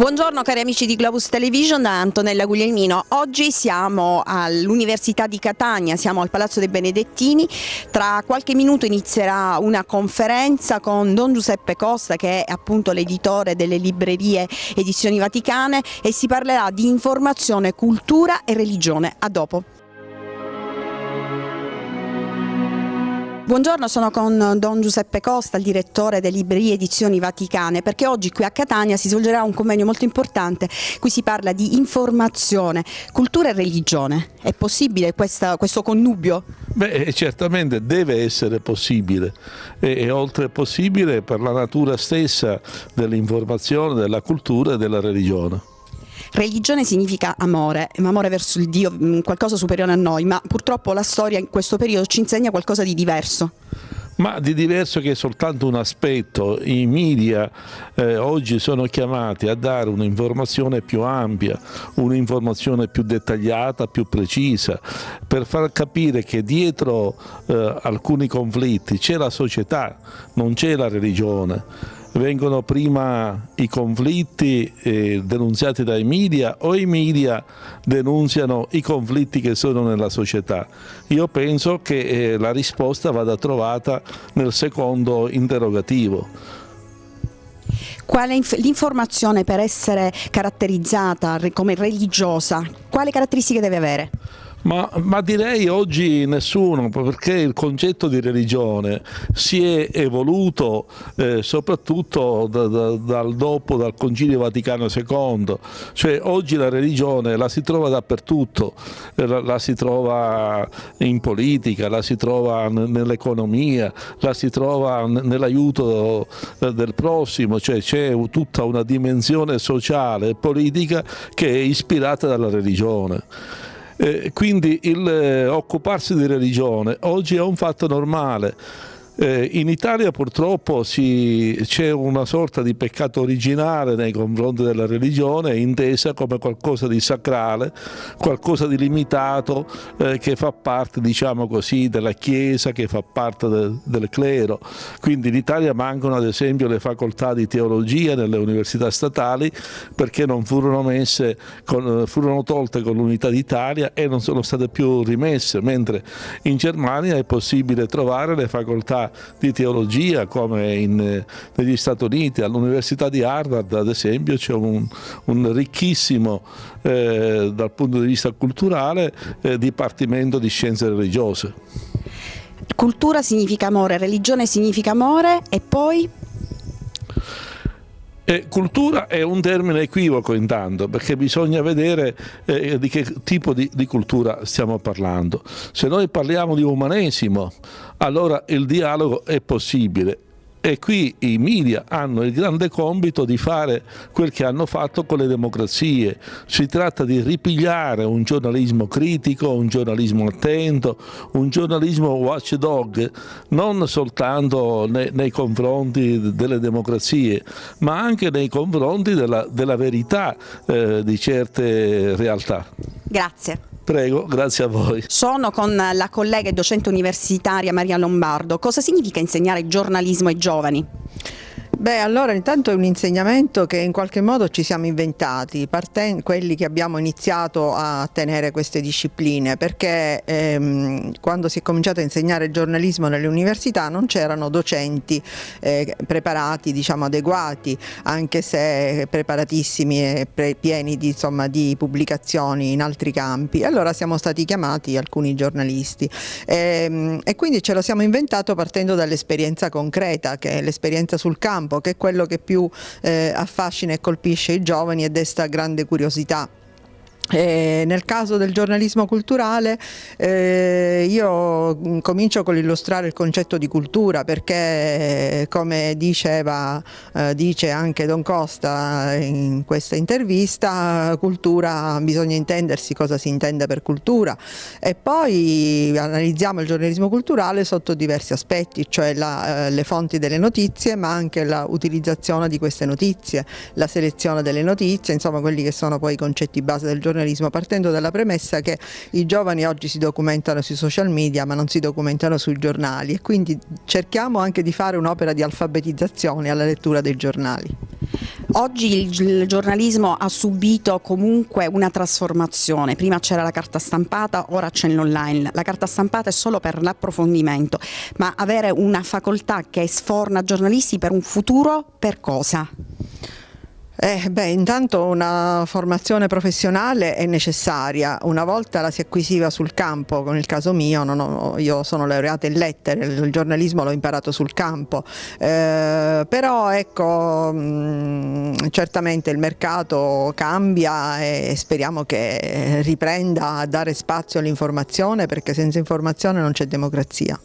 Buongiorno cari amici di Globus Television, da Antonella Guglielmino. Oggi siamo all'Università di Catania, siamo al Palazzo dei Benedettini. Tra qualche minuto inizierà una conferenza con Don Giuseppe Costa che è appunto l'editore delle librerie Edizioni Vaticane e si parlerà di informazione, cultura e religione. A dopo. Buongiorno, sono con Don Giuseppe Costa, il direttore delle librerie Edizioni Vaticane, perché oggi qui a Catania si svolgerà un convegno molto importante, qui si parla di informazione, cultura e religione. È possibile questa, questo connubio? Beh, eh, certamente deve essere possibile e, e oltre possibile per la natura stessa dell'informazione, della cultura e della religione. Religione significa amore, amore verso il Dio, mm, qualcosa superiore a noi, ma purtroppo la storia in questo periodo ci insegna qualcosa di diverso. Ma di diverso che è soltanto un aspetto, i media eh, oggi sono chiamati a dare un'informazione più ampia, un'informazione più dettagliata, più precisa, per far capire che dietro eh, alcuni conflitti c'è la società, non c'è la religione vengono prima i conflitti eh, denunziati dai media o i media denunziano i conflitti che sono nella società? Io penso che eh, la risposta vada trovata nel secondo interrogativo. l'informazione per essere caratterizzata come religiosa, quale caratteristiche deve avere? Ma, ma, direi oggi nessuno, perché il concetto di religione si è evoluto eh, soprattutto da, da, dal dopo, dal Concilio Vaticano II, cioè oggi la religione la si trova dappertutto, eh, la, la si trova in politica, la si trova nell'economia, la si trova nell'aiuto eh, del prossimo, cioè c'è tutta una dimensione sociale e politica che è ispirata dalla religione. Eh, quindi il eh, occuparsi di religione oggi è un fatto normale. Eh, in Italia purtroppo c'è una sorta di peccato originale nei confronti della religione, intesa come qualcosa di sacrale, qualcosa di limitato eh, che fa parte diciamo così, della Chiesa, che fa parte de, del clero. Quindi in Italia mancano ad esempio le facoltà di teologia nelle università statali perché non furono, messe con, eh, furono tolte con l'unità d'Italia e non sono state più rimesse, mentre in Germania è possibile trovare le facoltà di teologia come in, eh, negli Stati Uniti, all'Università di Harvard ad esempio c'è un, un ricchissimo eh, dal punto di vista culturale eh, dipartimento di scienze religiose. Cultura significa amore, religione significa amore e poi eh, cultura è un termine equivoco intanto, perché bisogna vedere eh, di che tipo di, di cultura stiamo parlando. Se noi parliamo di umanesimo, allora il dialogo è possibile e qui i media hanno il grande compito di fare quel che hanno fatto con le democrazie. Si tratta di ripigliare un giornalismo critico, un giornalismo attento, un giornalismo watchdog, non soltanto nei, nei confronti delle democrazie, ma anche nei confronti della, della verità eh, di certe realtà. Grazie. Prego, grazie a voi. Sono con la collega e docente universitaria Maria Lombardo. Cosa significa insegnare giornalismo ai giovani? Beh, allora intanto è un insegnamento che in qualche modo ci siamo inventati, quelli che abbiamo iniziato a tenere queste discipline, perché ehm, quando si è cominciato a insegnare giornalismo nelle università non c'erano docenti eh, preparati, diciamo adeguati, anche se preparatissimi e pre pieni di, insomma, di, pubblicazioni in altri campi. Allora siamo stati chiamati alcuni giornalisti e, ehm, e quindi ce lo siamo inventato partendo dall'esperienza concreta, che è l'esperienza sul campo campo, che è quello che più eh, affascina e colpisce i giovani e desta grande curiosità. Eh, nel caso del giornalismo culturale eh, io mm, comincio con l'illustrare il concetto di cultura perché eh, come diceva, eh, dice anche Don Costa eh, in questa intervista, cultura bisogna intendersi cosa si intende per cultura e poi analizziamo il giornalismo culturale sotto diversi aspetti, cioè la, le fonti delle notizie ma anche l'utilizzazione di queste notizie, la selezione delle notizie, insomma quelli che sono poi i concetti base del giornalismo giornalismo, partendo dalla premessa che i giovani oggi si documentano sui social media ma non si documentano sui giornali e quindi cerchiamo anche di fare un'opera di alfabetizzazione alla lettura dei giornali. Oggi il giornalismo ha subito comunque una trasformazione, prima c'era la carta stampata, ora c'è l'online, la carta stampata è solo per l'approfondimento, ma avere una facoltà che sforna giornalisti per un futuro per cosa? Eh, beh, intanto una formazione professionale è necessaria, una volta la si acquisiva sul campo, con il caso mio, ho, io sono laureata in lettere, il giornalismo l'ho imparato sul campo, eh, però ecco, mh, mm, certamente il mercato cambia e speriamo che riprenda a dare spazio all'informazione perché senza informazione non c'è democrazia.